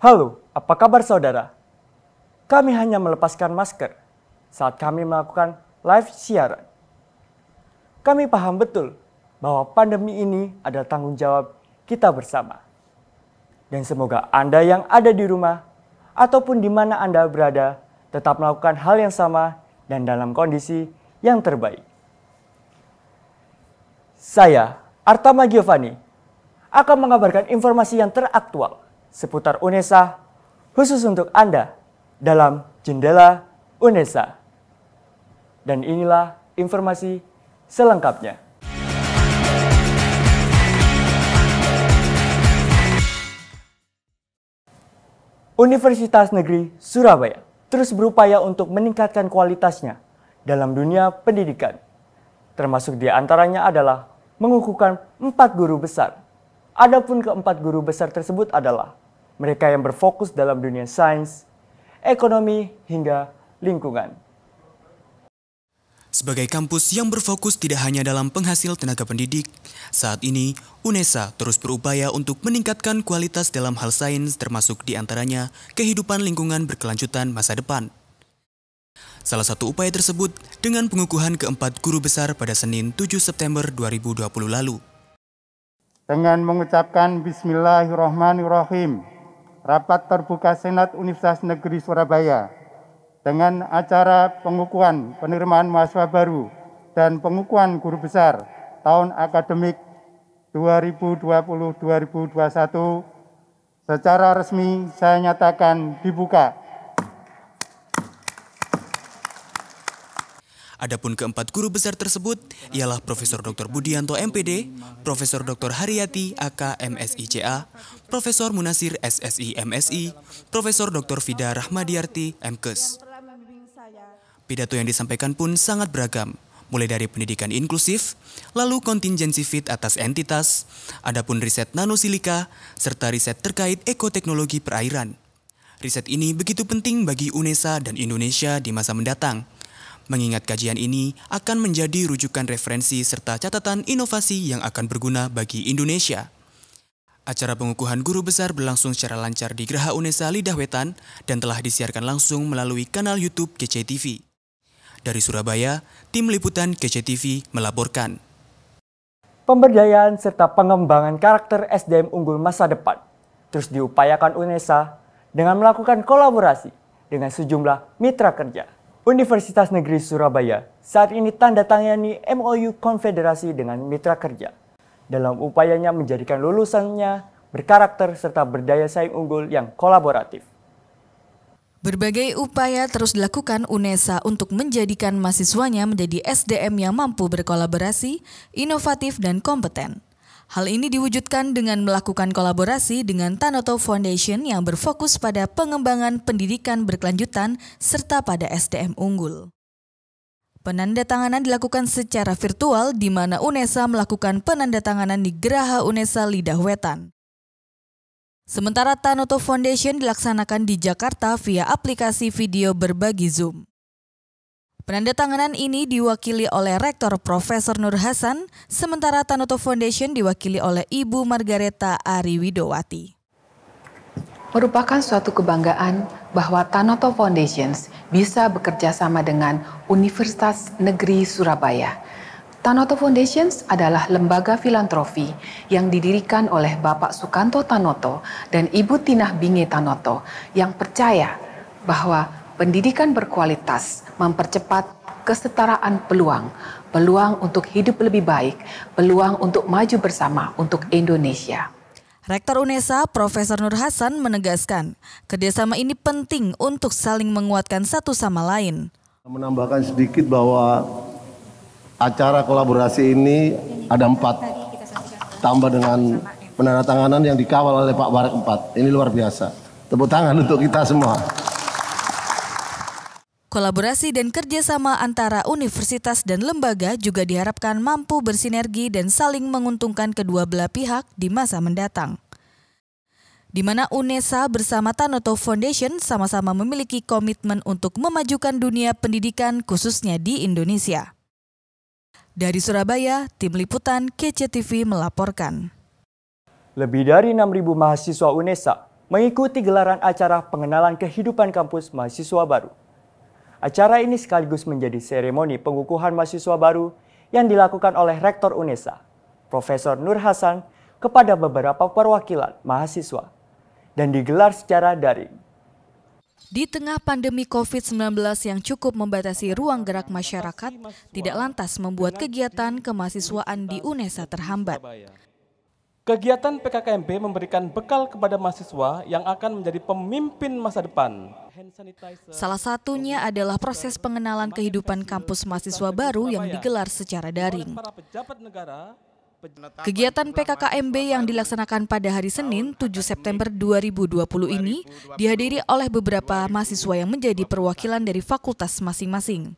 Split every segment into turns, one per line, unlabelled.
Halo, apa kabar saudara? Kami hanya melepaskan masker saat kami melakukan live siaran. Kami paham betul bahwa pandemi ini adalah tanggung jawab kita bersama. Dan semoga Anda yang ada di rumah ataupun di mana Anda berada tetap melakukan hal yang sama dan dalam kondisi yang terbaik. Saya, Artama Giovanni, akan mengabarkan informasi yang teraktual seputar UNESA khusus untuk Anda dalam Jendela UNESA. Dan inilah informasi selengkapnya. Universitas Negeri Surabaya terus berupaya untuk meningkatkan kualitasnya dalam dunia pendidikan. Termasuk diantaranya adalah mengukuhkan empat guru besar. Adapun keempat guru besar tersebut adalah mereka yang berfokus dalam dunia sains, ekonomi, hingga lingkungan.
Sebagai kampus yang berfokus tidak hanya dalam penghasil tenaga pendidik, saat ini UNESA terus berupaya untuk meningkatkan kualitas dalam hal sains termasuk diantaranya kehidupan lingkungan berkelanjutan masa depan. Salah satu upaya tersebut dengan pengukuhan keempat guru besar pada Senin 7 September 2020 lalu.
Dengan mengucapkan Bismillahirrahmanirrahim, rapat terbuka Senat Universitas Negeri Surabaya dengan acara pengukuhan penerimaan mahasiswa baru dan pengukuhan guru besar tahun akademik 2020-2021 secara resmi saya nyatakan dibuka.
Adapun keempat guru besar tersebut ialah Profesor Dr. Budianto MPD, Profesor Dr. Haryati AK MSICA, Profesor Munasir SSI MSI, Profesor Dr. Fida Rahmadiarti MKes. Pidato yang disampaikan pun sangat beragam, mulai dari pendidikan inklusif, lalu kontingensi fit atas entitas, adapun riset nanosilika, serta riset terkait ekoteknologi perairan. Riset ini begitu penting bagi UNESA dan Indonesia di masa mendatang, mengingat kajian ini akan menjadi rujukan referensi serta catatan inovasi yang akan berguna bagi Indonesia. Acara pengukuhan guru besar berlangsung secara lancar di Geraha Unesa Lidah Wetan dan telah disiarkan langsung melalui kanal YouTube KCTV. Dari Surabaya, tim liputan KCTV melaporkan.
Pemberdayaan serta pengembangan karakter SDM unggul masa depan terus diupayakan UNESA dengan melakukan kolaborasi dengan sejumlah mitra kerja. Universitas Negeri Surabaya saat ini tanda tangani MOU konfederasi dengan mitra kerja dalam upayanya menjadikan lulusannya berkarakter serta berdaya saing unggul yang kolaboratif.
Berbagai upaya terus dilakukan UNESA untuk menjadikan mahasiswanya menjadi SDM yang mampu berkolaborasi, inovatif, dan kompeten. Hal ini diwujudkan dengan melakukan kolaborasi dengan Tanoto Foundation yang berfokus pada pengembangan pendidikan berkelanjutan serta pada SDM unggul. Penandatanganan dilakukan secara virtual di mana UNESA melakukan penandatanganan di Geraha UNESA Lidah Wetan. Sementara Tanoto Foundation dilaksanakan di Jakarta via aplikasi video berbagi Zoom. Penandatanganan ini diwakili oleh Rektor Profesor Nur Hasan, sementara Tanoto Foundation diwakili oleh Ibu Margareta Ari Widowati. Merupakan suatu kebanggaan bahwa Tanoto Foundations bisa bekerja sama dengan Universitas Negeri Surabaya. Tanoto Foundations adalah lembaga filantrofi yang didirikan oleh Bapak Sukanto Tanoto dan Ibu Tinah Binge Tanoto yang percaya bahwa Pendidikan berkualitas mempercepat kesetaraan peluang, peluang untuk hidup lebih baik, peluang untuk maju bersama untuk Indonesia. Rektor UNESA, Profesor Nur Hasan menegaskan, kerjasama ini penting untuk saling menguatkan satu sama lain.
Menambahkan sedikit bahwa acara kolaborasi ini ada empat, tambah dengan penandatanganan yang dikawal oleh Pak Barak empat. Ini luar biasa. Tepuk tangan untuk kita semua.
Kolaborasi dan kerjasama antara universitas dan lembaga juga diharapkan mampu bersinergi dan saling menguntungkan kedua belah pihak di masa mendatang. Di mana UNESA bersama Tanoto Foundation sama-sama memiliki komitmen untuk memajukan dunia pendidikan khususnya di Indonesia. Dari Surabaya, Tim Liputan KCTV melaporkan.
Lebih dari 6.000 mahasiswa UNESA mengikuti gelaran acara pengenalan kehidupan kampus mahasiswa baru. Acara ini sekaligus menjadi seremoni pengukuhan mahasiswa baru yang dilakukan oleh Rektor UNESA, Profesor Nur Hasan, kepada beberapa perwakilan mahasiswa dan digelar secara daring.
Di tengah pandemi COVID-19 yang cukup membatasi ruang gerak masyarakat, tidak lantas membuat kegiatan kemahasiswaan di UNESA terhambat.
Kegiatan PKKMB memberikan bekal kepada mahasiswa yang akan menjadi pemimpin masa depan.
Salah satunya adalah proses pengenalan kehidupan kampus mahasiswa baru yang digelar secara daring. Kegiatan PKKMB yang dilaksanakan pada hari Senin 7 September 2020 ini dihadiri oleh beberapa mahasiswa yang menjadi perwakilan dari fakultas masing-masing.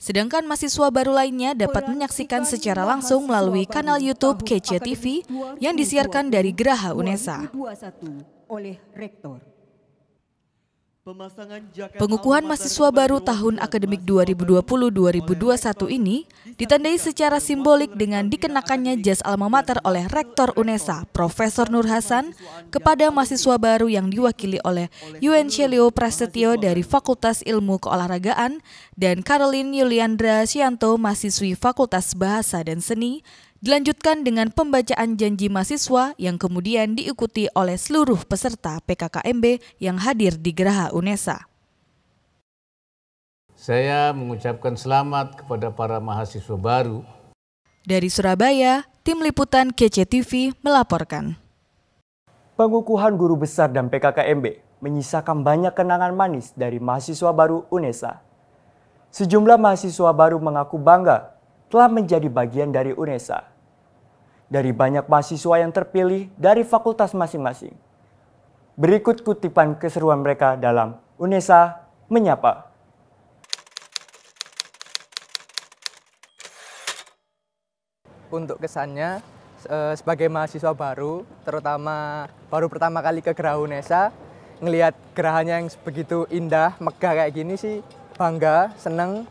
Sedangkan mahasiswa baru lainnya dapat menyaksikan secara langsung melalui kanal YouTube Kece TV yang disiarkan dari Geraha UNESA. Pengukuhan mahasiswa baru tahun akademik 2020-2021 ini ditandai secara simbolik dengan dikenakannya jas alma mater oleh Rektor UNESA, Profesor Nur Hasan, kepada mahasiswa baru yang diwakili oleh Yuen Celio Prasetyo dari Fakultas Ilmu Keolahragaan dan Caroline Yuliandra Sianto, mahasiswi Fakultas Bahasa dan Seni Dilanjutkan dengan pembacaan janji mahasiswa yang kemudian diikuti oleh seluruh peserta PKKMB yang hadir di Geraha UNESA.
Saya mengucapkan selamat kepada para mahasiswa baru.
Dari Surabaya, Tim Liputan KCTV melaporkan.
Pengukuhan guru besar dan PKKMB menyisakan banyak kenangan manis dari mahasiswa baru UNESA. Sejumlah mahasiswa baru mengaku bangga telah menjadi bagian dari UNESA. Dari banyak mahasiswa yang terpilih dari fakultas masing-masing. Berikut kutipan keseruan mereka dalam UNESA Menyapa.
Untuk kesannya, sebagai mahasiswa baru, terutama baru pertama kali ke Geraha UNESA, ngelihat gerahannya yang begitu indah, megah kayak gini sih, bangga, seneng,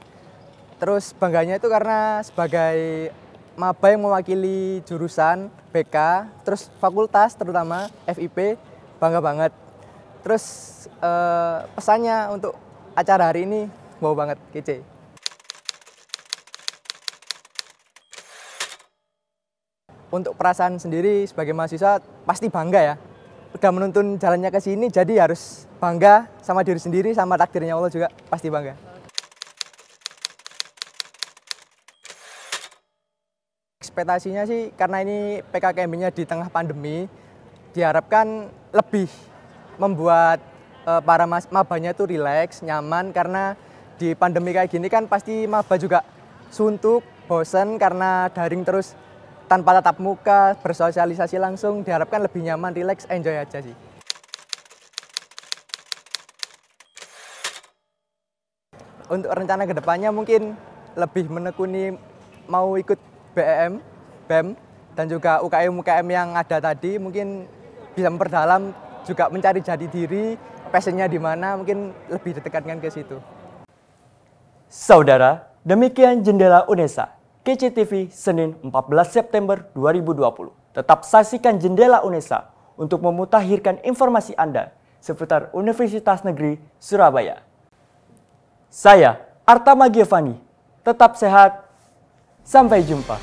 Terus bangganya itu karena sebagai maba yang mewakili jurusan BK, terus fakultas terutama FIP, bangga banget. Terus eh, pesannya untuk acara hari ini wow banget kece. Untuk perasaan sendiri sebagai mahasiswa pasti bangga ya. Udah menuntun jalannya ke sini jadi harus bangga sama diri sendiri sama takdirnya Allah juga pasti bangga. ekspektasinya sih karena ini PKKMB-nya di tengah pandemi, diharapkan lebih membuat uh, para mas, mabanya itu rileks, nyaman karena di pandemi kayak gini kan pasti maba juga suntuk, bosen karena daring terus tanpa tatap muka, bersosialisasi langsung, diharapkan lebih nyaman, rileks, enjoy aja sih. Untuk rencana kedepannya mungkin lebih menekuni mau ikut BEM, BEM, dan juga UKM-UKM yang ada tadi mungkin bisa memperdalam juga mencari jati diri, passionnya di mana mungkin
lebih ditekankan ke situ. Saudara, demikian jendela UNESA, KCTV Senin 14 September 2020. Tetap saksikan jendela UNESA untuk memutahirkan informasi Anda seputar Universitas Negeri Surabaya. Saya Artama Giovanni, tetap sehat Sampai jumpa.